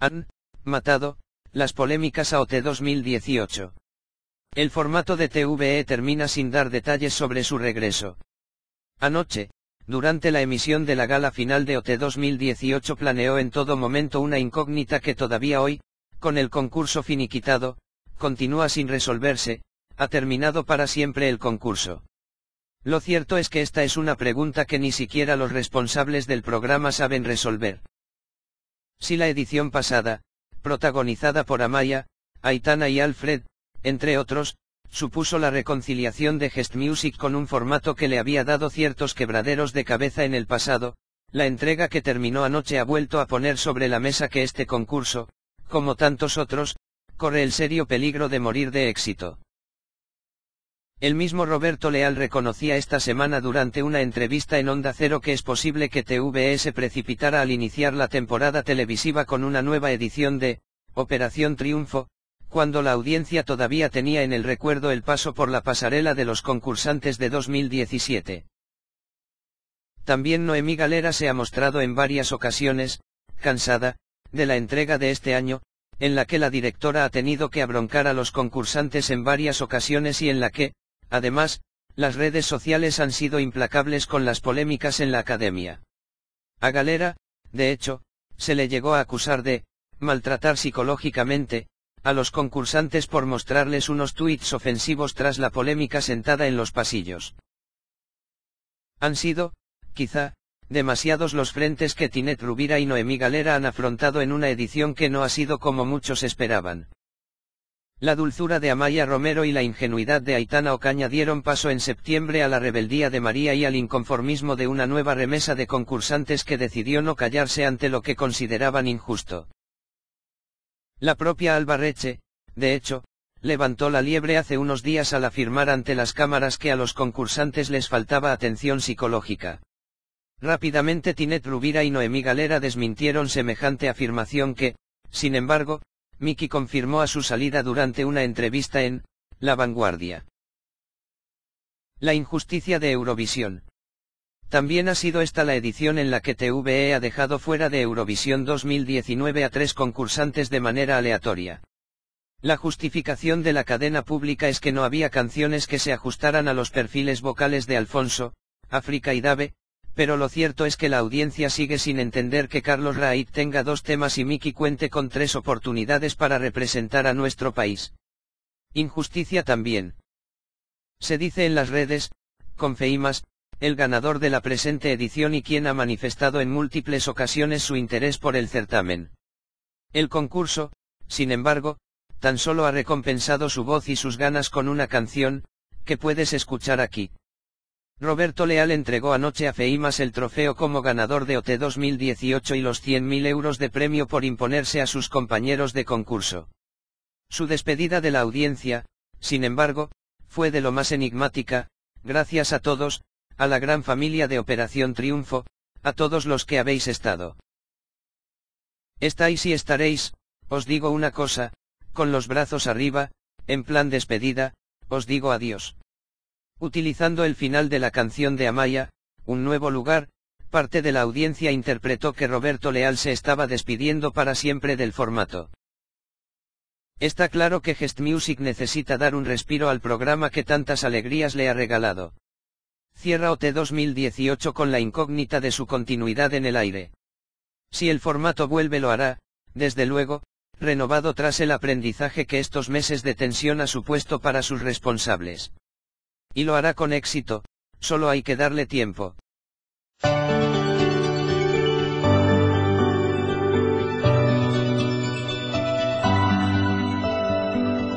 han matado las polémicas OT 2018. El formato de TVE termina sin dar detalles sobre su regreso. Anoche, durante la emisión de la gala final de OT 2018 planeó en todo momento una incógnita que todavía hoy, con el concurso finiquitado, continúa sin resolverse, ha terminado para siempre el concurso. Lo cierto es que esta es una pregunta que ni siquiera los responsables del programa saben resolver. Si la edición pasada, protagonizada por Amaya, Aitana y Alfred, entre otros, supuso la reconciliación de Gest Music con un formato que le había dado ciertos quebraderos de cabeza en el pasado, la entrega que terminó anoche ha vuelto a poner sobre la mesa que este concurso, como tantos otros, corre el serio peligro de morir de éxito. El mismo Roberto Leal reconocía esta semana durante una entrevista en Onda Cero que es posible que TVE se precipitara al iniciar la temporada televisiva con una nueva edición de Operación Triunfo, cuando la audiencia todavía tenía en el recuerdo el paso por la pasarela de los concursantes de 2017. También Noemí Galera se ha mostrado en varias ocasiones, cansada, de la entrega de este año, en la que la directora ha tenido que abroncar a los concursantes en varias ocasiones y en la que, Además, las redes sociales han sido implacables con las polémicas en la academia. A Galera, de hecho, se le llegó a acusar de maltratar psicológicamente a los concursantes por mostrarles unos tuits ofensivos tras la polémica sentada en los pasillos. Han sido, quizá, demasiados los frentes que Tinet Rubira y Noemí Galera han afrontado en una edición que no ha sido como muchos esperaban. La dulzura de Amaya Romero y la ingenuidad de Aitana Ocaña dieron paso en septiembre a la rebeldía de María y al inconformismo de una nueva remesa de concursantes que decidió no callarse ante lo que consideraban injusto. La propia Albarreche, de hecho, levantó la liebre hace unos días al afirmar ante las cámaras que a los concursantes les faltaba atención psicológica. Rápidamente Tinet Rubira y Noemí Galera desmintieron semejante afirmación que, sin embargo, Mickey confirmó a su salida durante una entrevista en La Vanguardia. La injusticia de Eurovisión. También ha sido esta la edición en la que TVE ha dejado fuera de Eurovisión 2019 a tres concursantes de manera aleatoria. La justificación de la cadena pública es que no había canciones que se ajustaran a los perfiles vocales de Alfonso, África y Dave, pero lo cierto es que la audiencia sigue sin entender que Carlos Raid tenga dos temas y Miki cuente con tres oportunidades para representar a nuestro país. Injusticia también. Se dice en las redes, con Feimas, el ganador de la presente edición y quien ha manifestado en múltiples ocasiones su interés por el certamen. El concurso, sin embargo, tan solo ha recompensado su voz y sus ganas con una canción, que puedes escuchar aquí. Roberto Leal entregó anoche a Feimas el trofeo como ganador de OT 2018 y los 100.000 euros de premio por imponerse a sus compañeros de concurso. Su despedida de la audiencia, sin embargo, fue de lo más enigmática, gracias a todos, a la gran familia de Operación Triunfo, a todos los que habéis estado. Estáis y estaréis, os digo una cosa, con los brazos arriba, en plan despedida, os digo adiós. Utilizando el final de la canción de Amaya, Un nuevo lugar, parte de la audiencia interpretó que Roberto Leal se estaba despidiendo para siempre del formato. Está claro que Gest Music necesita dar un respiro al programa que tantas alegrías le ha regalado. Cierra OT 2018 con la incógnita de su continuidad en el aire. Si el formato vuelve lo hará, desde luego, renovado tras el aprendizaje que estos meses de tensión ha supuesto para sus responsables. Y lo hará con éxito, solo hay que darle tiempo.